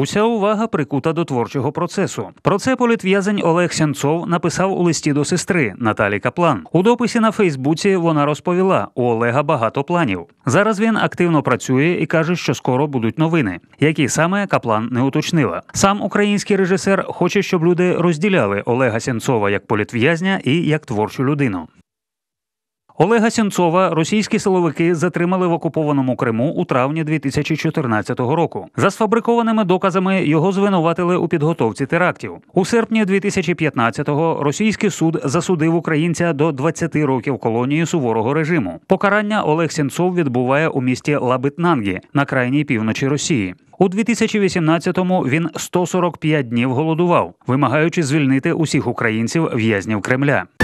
Уся увага прикута до творчого процесу. Про це політв'язень Олег Сянцов написав у листі до сестри Наталі Каплан. У дописі на Фейсбуці вона розповіла: у Олега багато планів. Зараз він активно працює і каже, що скоро будуть новини, які саме Каплан не уточнила. Сам український режисер хоче, щоб люди розділяли Олега Сянцова як політв'язня і як творчу людину. Олега Сінцова російські силовики затримали в окупованому Криму у травні 2014 року. За сфабрикованими доказами його звинуватили у підготовці терактів. У серпні 2015-го російський суд засудив українця до 20 років колонії суворого режиму. Покарання Олег Сінцов відбуває у місті Лабитнангі на крайній півночі Росії. У 2018-му він 145 днів голодував, вимагаючи звільнити усіх українців в'язнів Кремля.